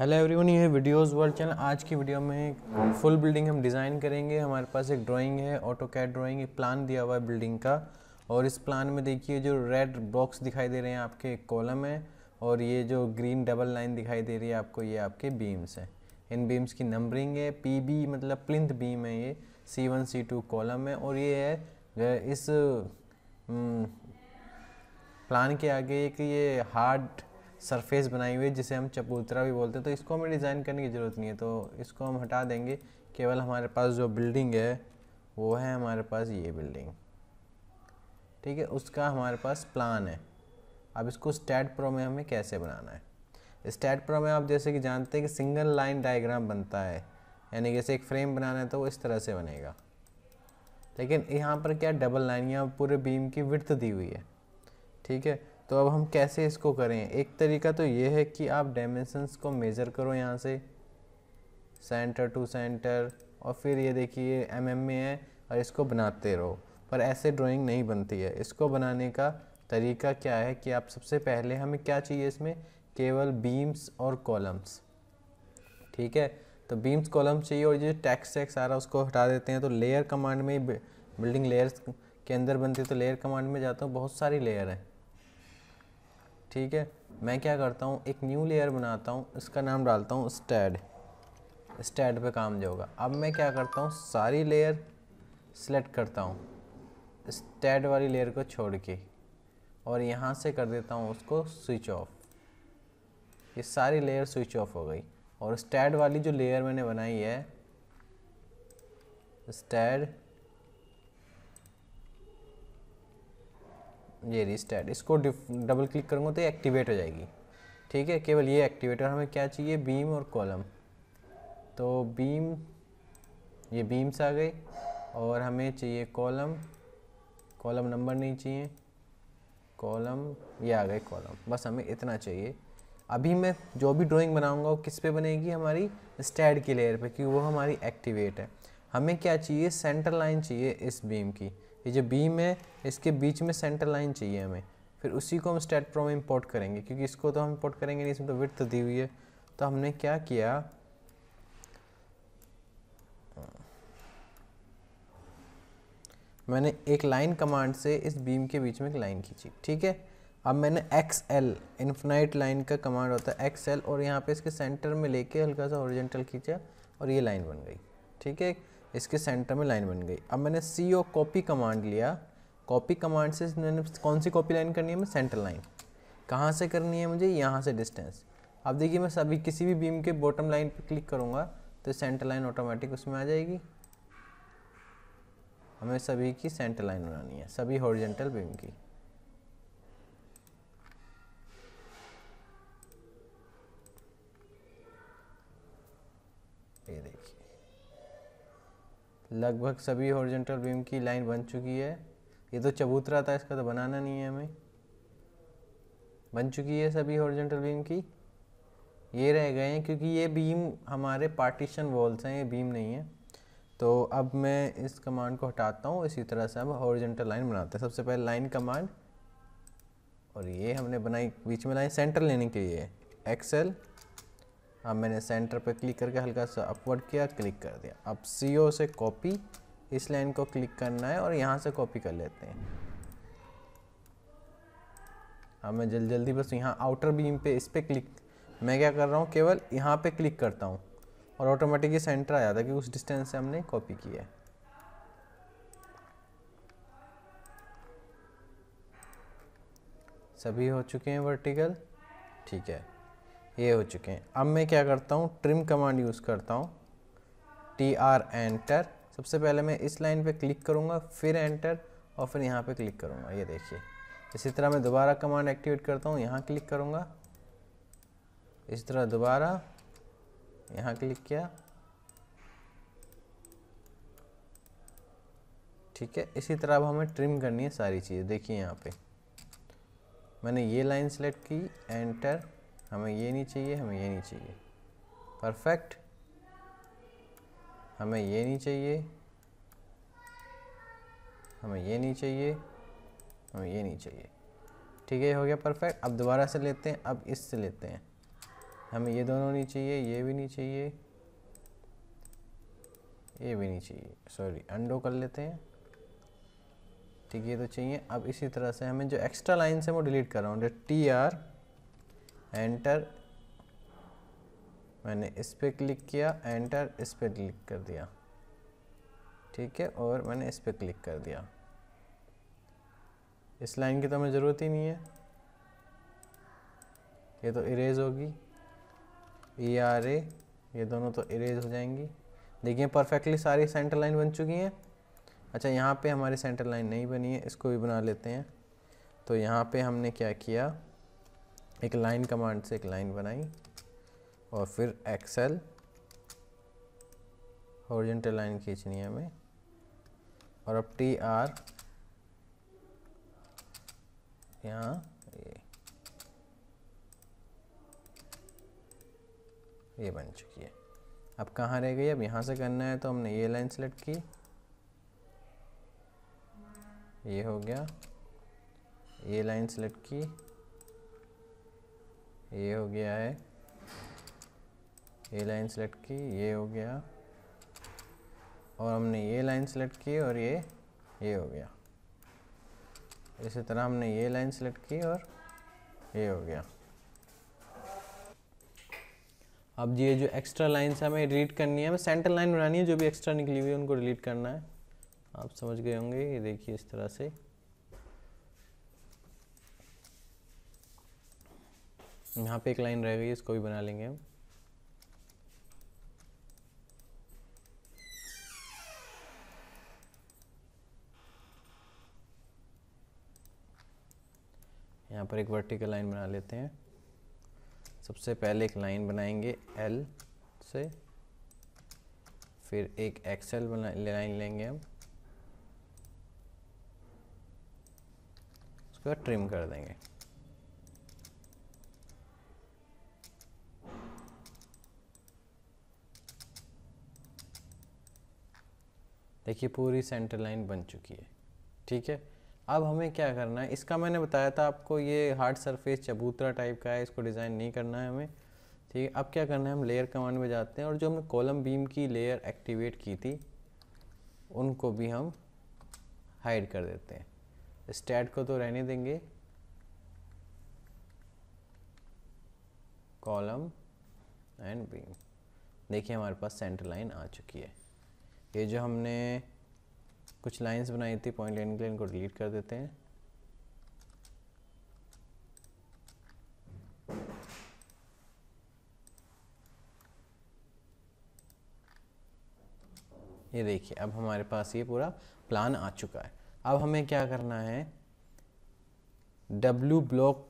hello everyone ये है videos world channel आज की वीडियो में फुल बिल्डिंग हम डिज़ाइन करेंगे हमारे पास एक ड्राइंग है ऑटो कैट ड्राइंग एक प्लान दिया हुआ है बिल्डिंग का और इस प्लान में देखिए जो रेड बॉक्स दिखाई दे रहे हैं आपके एक कॉलम है और ये जो ग्रीन डबल लाइन दिखाई दे रही है आपको ये आपके बीम्स हैं इन बीम्स की नंबरिंग है पी बी मतलब प्लिंथ बीम है ये C one C two column है और ये है इस प्लान हम्म, के आगे एक ये हार्ड सरफेस बनाई हुई है जिसे हम चबूतरा भी बोलते हैं तो इसको हमें डिज़ाइन करने की ज़रूरत नहीं है तो इसको हम हटा देंगे केवल हमारे पास जो बिल्डिंग है वो है हमारे पास ये बिल्डिंग ठीक है उसका हमारे पास प्लान है अब इसको स्टैट प्रो में हमें कैसे बनाना है स्टैट प्रो में आप जैसे कि जानते हैं कि सिंगल लाइन डाइग्राम बनता है यानी जैसे एक फ्रेम बनाना है तो वो इस तरह से बनेगा लेकिन यहाँ पर क्या डबल लाइन या पूरे बीम की विर्थ दी हुई है ठीक है तो अब हम कैसे इसको करें एक तरीका तो ये है कि आप डायमेंशंस को मेज़र करो यहाँ से सेंटर टू सेंटर और फिर ये देखिए एम mm एम में है और इसको बनाते रहो पर ऐसे ड्राइंग नहीं बनती है इसको बनाने का तरीका क्या है कि आप सबसे पहले हमें क्या चाहिए इसमें केवल बीम्स और कॉलम्स ठीक है तो बीम्स कॉलम्स चाहिए और ये टैक्स टैक्स आ रहा उसको हटा देते हैं तो लेयर कमांड में बिल्डिंग लेयर्स के अंदर बनती है तो लेयर कमांड में जाता हूँ बहुत सारी लेयर हैं ठीक है मैं क्या करता हूँ एक न्यू लेयर बनाता हूँ इसका नाम डालता हूँ स्टैड स्टैड पे काम जाओगा अब मैं क्या करता हूँ सारी लेयर सेलेक्ट करता हूँ स्टैड वाली लेयर को छोड़ के और यहाँ से कर देता हूँ उसको स्विच ऑफ ये सारी लेयर स्विच ऑफ हो गई और स्टैड वाली जो लेयर मैंने बनाई है स्टैड ये रिस्टार्ट इसको डबल क्लिक करूँगा तो ये एक्टिवेट हो जाएगी ठीक है केवल ये एक्टिवेट और हमें क्या चाहिए बीम और कॉलम तो बीम ये बीम्स आ गए और हमें चाहिए कॉलम कॉलम नंबर नहीं चाहिए कॉलम ये आ गए कॉलम बस हमें इतना चाहिए अभी मैं जो भी ड्राइंग बनाऊंगा वो किस पे बनेगी हमारी स्टैड की लेयर पे क्योंकि वो हमारी एक्टिवेट है हमें क्या चाहिए सेंटर लाइन चाहिए इस बीम की ये जो बीम है इसके बीच में सेंटर लाइन चाहिए हमें फिर उसी को हम स्टेट प्रो में इम्पोर्ट करेंगे क्योंकि इसको तो हम इम्पोर्ट करेंगे नहीं इसमें तो विथ दी हुई है तो हमने क्या किया मैंने एक लाइन कमांड से इस बीम के बीच में एक लाइन खींची ठीक है अब मैंने एक्स एल इन्फनाइट लाइन का कमांड होता है एक्स एल और यहाँ पे इसके सेंटर में लेके हल्का सा ओरिजेंटल खींचा और ये लाइन बन गई ठीक है इसके सेंटर में लाइन बन गई अब मैंने सी ओ कॉपी कमांड लिया कॉपी कमांड से मैंने कौन सी कॉपी लाइन करनी है मैं सेंटर लाइन कहाँ से करनी है मुझे यहाँ से डिस्टेंस अब देखिए मैं सभी किसी भी बीम के बॉटम लाइन पर क्लिक करूँगा तो सेंटर लाइन ऑटोमेटिक उसमें आ जाएगी हमें सभी की सेंटर लाइन बनानी है सभी हॉरिजेंटल बीम की लगभग सभी हॉरिजेंटल बीम की लाइन बन चुकी है ये तो चबूतरा था इसका तो बनाना नहीं है हमें बन चुकी है सभी हॉरिजेंटल बीम की ये रह गए हैं क्योंकि ये बीम हमारे पार्टीशन वॉल्स हैं ये बीम नहीं है तो अब मैं इस कमांड को हटाता हूँ इसी तरह से हम हॉरिजेंटल लाइन बनाते हैं सबसे पहले लाइन कमांड और ये हमने बनाई बीच में लाइन सेंटर लेने के लिए एक्सेल अब हाँ, मैंने सेंटर पर क्लिक करके हल्का सा अपवर्ड किया क्लिक कर दिया अब सी से कॉपी इस लाइन को क्लिक करना है और यहाँ से कॉपी कर लेते हैं अब मैं जल्दी जल्दी बस यहाँ आउटर बीम पे इस पर क्लिक मैं क्या कर रहा हूँ केवल यहाँ पे क्लिक करता हूँ और ऑटोमेटिकली सेंटर आ जाता है कि उस डिस्टेंस से हमने कॉपी किया है सभी हो चुके हैं वर्टिकल ठीक है ये हो चुके हैं अब मैं क्या करता हूँ ट्रिम कमांड यूज़ करता हूँ टी आर एंटर सबसे पहले मैं इस लाइन पे क्लिक करूँगा फिर एंटर और फिर यहाँ पे क्लिक करूँगा ये देखिए इसी तरह मैं दोबारा कमांड एक्टिवेट करता हूँ यहाँ क्लिक करूँगा इस तरह दोबारा यहाँ क्लिक किया ठीक है इसी तरह अब हमें ट्रिम करनी है सारी चीज़ें देखिए यहाँ पे मैंने ये लाइन सेलेक्ट की एंटर हमें ये नहीं चाहिए हमें ये नहीं चाहिए परफेक्ट हमें ये नहीं चाहिए हमें ये नहीं चाहिए हमें ये नहीं चाहिए ठीक है हो गया परफेक्ट अब दोबारा से लेते हैं अब इससे लेते हैं हमें ये दोनों नहीं चाहिए ये भी नहीं चाहिए ये भी नहीं चाहिए सॉरी अंडो कर लेते हैं ठीक है तो चाहिए अब इसी तरह से हमें जो एक्स्ट्रा लाइन्स है वो डिलीट कर रहा हूँ टी आर एंटर मैंने इस पर क्लिक किया एंटर इस पर क्लिक कर दिया ठीक है और मैंने इस पर क्लिक कर दिया इस लाइन की तो हमें ज़रूरत ही नहीं है ये तो इरेज होगी ई आर ए ये दोनों तो इरेज हो जाएंगी देखिए परफेक्टली सारी सेंटर लाइन बन चुकी हैं अच्छा यहाँ पे हमारी सेंटर लाइन नहीं बनी है इसको भी बना लेते हैं तो यहाँ पे हमने क्या किया एक लाइन कमांड से एक लाइन बनाई और फिर एक्सेल हॉरिजेंटल लाइन खींचनी है हमें और अब टी आर यहाँ ये ये बन चुकी है अब कहाँ रह गई अब यहाँ से करना है तो हमने ये लाइन सेलेक्ट की ये हो गया ये लाइन सेलेक्ट की ये हो गया है ये लाइन सेलेक्ट की ये हो गया और हमने ये लाइन सेलेक्ट की और ये ये हो गया इसी तरह हमने ये लाइन सेलेक्ट की और ये हो गया अब ये जो एक्स्ट्रा लाइन्स हमें डिलीट करनी है हमें सेंटर लाइन बनानी है जो भी एक्स्ट्रा निकली हुई है उनको डिलीट करना है आप समझ गए होंगे ये देखिए इस तरह से यहाँ पे एक लाइन रह गई इसको भी बना लेंगे हम यहाँ पर एक वर्टिकल लाइन बना लेते हैं सबसे पहले एक लाइन बनाएंगे एल से फिर एक एक्सएल बना लाइन लेंगे हम उसके बाद ट्रिम कर देंगे देखिए पूरी सेंटर लाइन बन चुकी है ठीक है अब हमें क्या करना है इसका मैंने बताया था आपको ये हार्ड सरफेस चबूतरा टाइप का है इसको डिज़ाइन नहीं करना है हमें ठीक है अब क्या करना है हम लेयर कमांड में जाते हैं और जो हमने कॉलम बीम की लेयर एक्टिवेट की थी उनको भी हम हाइड कर देते हैं स्टैट को तो रहने देंगे कॉलम एंड बीम देखिए हमारे पास सेंटर लाइन आ चुकी है ये जो हमने कुछ लाइंस बनाई थी पॉइंट लाइन के लिए इनको डिलीट कर देते हैं ये देखिए अब हमारे पास ये पूरा प्लान आ चुका है अब हमें क्या करना है डब्ल्यू ब्लॉक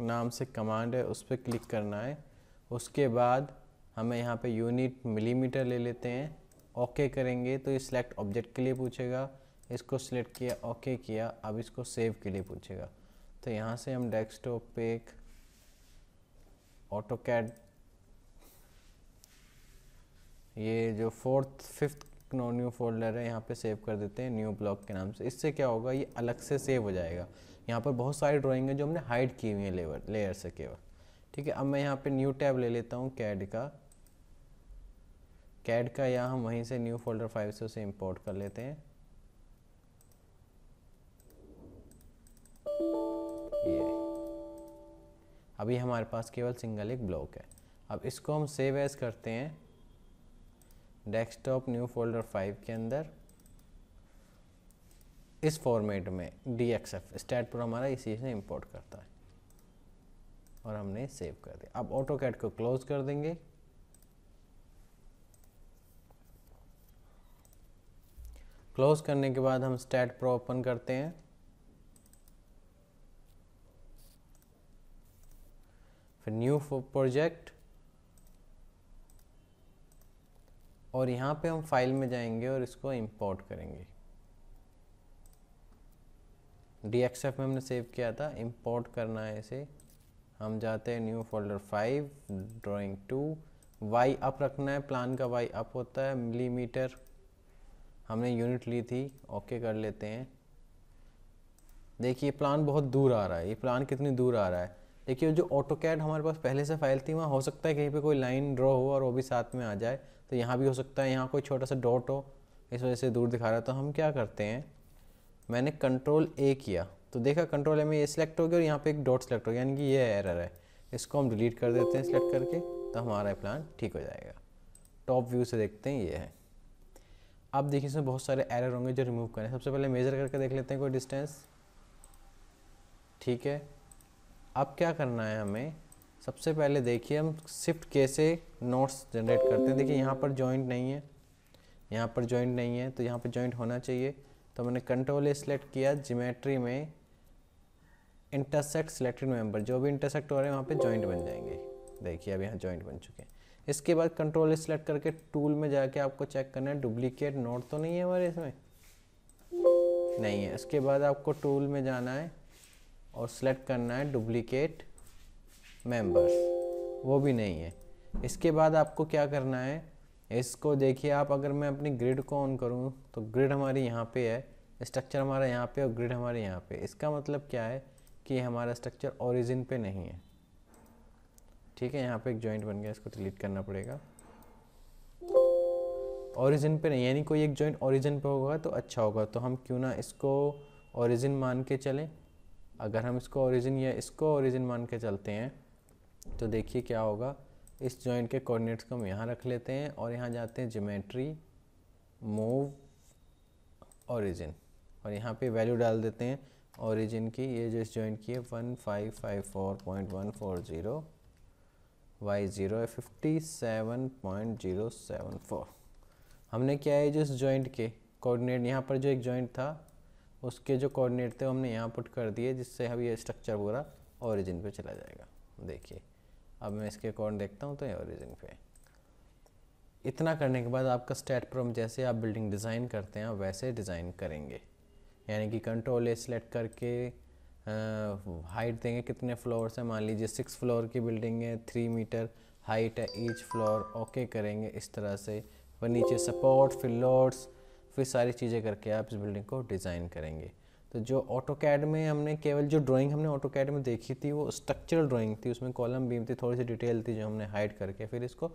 नाम से कमांड है उस पर क्लिक करना है उसके बाद हमें यहाँ पे यूनिट मिलीमीटर ले लेते हैं ओके करेंगे तो ये सिलेक्ट ऑब्जेक्ट के लिए पूछेगा इसको सिलेक्ट किया ओके किया अब इसको सेव के लिए पूछेगा तो यहाँ से हम डेस्कटॉप पे एक ऑटो कैड ये जो fourth fifth no new folder है यहाँ पे सेव कर देते हैं न्यू ब्लॉक के नाम से इससे क्या होगा ये अलग से सेव हो जाएगा यहाँ पर बहुत सारी ड्राइंग है जो हमने हाइड की हुई है लेवर लेयर से केवल ठीक है अब मैं यहाँ पे न्यू टैब ले लेता हूँ कैड का कैड का या हम वहीं से न्यू फोल्डर फाइव से उसे इम्पोर्ट कर लेते हैं ये अभी हमारे पास केवल सिंगल एक ब्लॉक है अब इसको हम सेव एज करते हैं डेस्कटॉप न्यू फोल्डर फाइव के अंदर इस फॉर्मेट में D X F STAAD Pro हमारा इसी से इम्पोर्ट करता है और हमने सेव कर दिया अब ऑटो कैट को क्लोज कर देंगे क्लोज करने के बाद हम स्टैट प्रो ओपन करते हैं फिर न्यू प्रोजेक्ट और यहाँ पे हम फाइल में जाएंगे और इसको इंपोर्ट करेंगे डी में हमने सेव किया था इंपोर्ट करना है इसे हम जाते हैं new folder five drawing to Y up रखना है प्लान का वाई अप होता है मिलीमीटर हमने यूनिट ली थी ओके कर लेते हैं देखिए प्लान बहुत दूर आ रहा है ये प्लान कितनी दूर आ रहा है देखिए जो ऑटो कैड हमारे पास पहले से फाइल थी वहाँ हो सकता है कहीं पे कोई लाइन ड्रॉ हो और वो भी साथ में आ जाए तो यहाँ भी हो सकता है यहाँ कोई छोटा सा डॉट हो इस वजह से दूर दिखा रहा है तो हम क्या करते हैं मैंने कंट्रोल ए किया तो देखा कंट्रोल ए में ये सिलेक्ट हो गया और यहाँ पर एक डॉट सेलेक्ट हो गया यानी कि ये एरर है इसको हम डिलीट कर देते हैं सिलेक्ट करके तो हमारा प्लान ठीक हो जाएगा टॉप व्यू से देखते हैं ये है आप देखिए इसमें बहुत सारे एरर होंगे जो रिमूव करें सबसे पहले मेज़र करके देख लेते हैं कोई डिस्टेंस ठीक है अब क्या करना है हमें सबसे पहले देखिए हम शिफ्ट कैसे नोट्स जनरेट करते हैं देखिए यहाँ पर जॉइंट नहीं है यहाँ पर जॉइंट नहीं है तो यहाँ पर जॉइंट होना चाहिए तो मैंने कंट्रोल ए सेलेक्ट किया जीमेट्री में इंटरसेक्ट सिलेक्टेड मेम्बर जो भी इंटरसेक्ट हो रहे हैं वहाँ पे जॉइंट बन जाएंगे देखिए अब यहाँ जॉइंट बन चुके हैं इसके बाद कंट्रोल सेलेक्ट करके टूल में जाके आपको चेक करना है डुप्लीकेट नोट तो नहीं है हमारे इसमें नहीं है इसके बाद आपको टूल में जाना है और सेलेक्ट करना है डुप्लीकेट मेंबर्स वो भी नहीं है इसके बाद आपको क्या करना है इसको देखिए आप अगर मैं अपनी ग्रिड को ऑन करूँ तो ग्रिड हमारी यहाँ पे है स्ट्रक्चर हमारा यहाँ पे और ग्रिड हमारे यहाँ पे इसका मतलब क्या है कि हमारा स्ट्रक्चर ओरिजिन पे नहीं है ठीक है यहाँ पे एक जॉइंट बन गया इसको डिलीट करना पड़ेगा ओरिजिन पे नहीं यानी कोई एक जॉइंट ओरिजिन पे होगा तो अच्छा होगा तो हम क्यों ना इसको ओरिजिन मान के चलें अगर हम इसको ओरिजिन या इसको ओरिजिन मान के चलते हैं तो देखिए क्या होगा इस जॉइंट के कोऑर्डिनेट्स को हम यहाँ रख लेते हैं और यहाँ जाते हैं जोमेट्री मूव ओरिजिन और यहाँ पे वैल्यू डाल देते हैं ओरिजिन की ये जो इस जॉइंट की है one five five four point one four zero Y zero है fifty seven point zero seven four हमने क्या है जिस जॉइंट के कोऑर्डिनेट यहाँ पर जो एक जॉइंट था उसके जो कोऑर्डिनेट थे हमने यहाँ पुट कर दिए जिससे अब ये स्ट्रक्चर पूरा ओरिजिन पे चला जाएगा देखिए अब मैं इसके कोऑर्ड देखता हूँ तो ये ओरिजिन पे इतना करने के बाद आपका स्टेट प्रोम जैसे आप बिल्डिंग डिज़ाइन करते हैं वैसे डिज़ाइन करेंगे यानी कि कंट्रोल ए सेलेक्ट करके हाइट देंगे कितने फ्लोर से मान लीजिए सिक्स फ्लोर की बिल्डिंग है थ्री मीटर हाइट है ईच फ्लोर ओके करेंगे इस तरह से फिर नीचे सपोर्ट फिर लोड्स फिर सारी चीज़ें करके आप इस बिल्डिंग को डिज़ाइन करेंगे तो जो ऑटो कैड में हमने केवल जो ड्राइंग हमने ऑटो कैड में देखी थी वो स्ट्रक्चरल ड्राइंग थी उसमें कॉलम बीम थी थोड़ी सी डिटेल थी जो हमने हाइड करके फिर इसको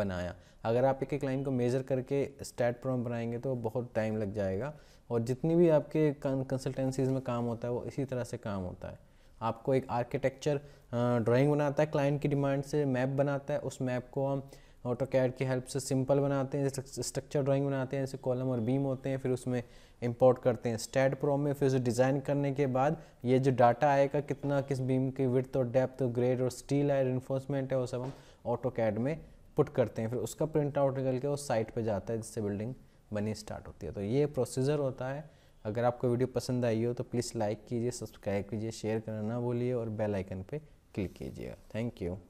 बनाया अगर आप एक एक लाइन को मेज़र करके स्टैट प्रॉम बनाएंगे तो बहुत टाइम लग जाएगा और जितनी भी आपके कंसल्टेंसीज में काम होता है वो इसी तरह से काम होता है आपको एक आर्किटेक्चर ड्राइंग बनाता है क्लाइंट की डिमांड से मैप बनाता है उस मैप को हम ऑटो कैड की हेल्प से सिंपल बनाते हैं स्ट्रक्चर ड्राइंग बनाते हैं जैसे कॉलम और बीम होते हैं फिर उसमें इंपोर्ट करते हैं स्टैट प्रो में फिर उसे डिज़ाइन करने के बाद ये जो डाटा आएगा कितना किस बीम की विथ और डेप्थ और ग्रेड और स्टील है इन्फोर्समेंट है वो सब हम ऑटो कैड में पुट करते हैं फिर उसका प्रिंट आउट निकल के वो साइट पर जाता है जिससे बिल्डिंग बनी स्टार्ट होती है तो ये प्रोसीजर होता है अगर आपको वीडियो पसंद आई हो तो प्लीज़ लाइक कीजिए सब्सक्राइब कीजिए शेयर करना ना भूलिए और बेल आइकन पे क्लिक कीजिएगा थैंक यू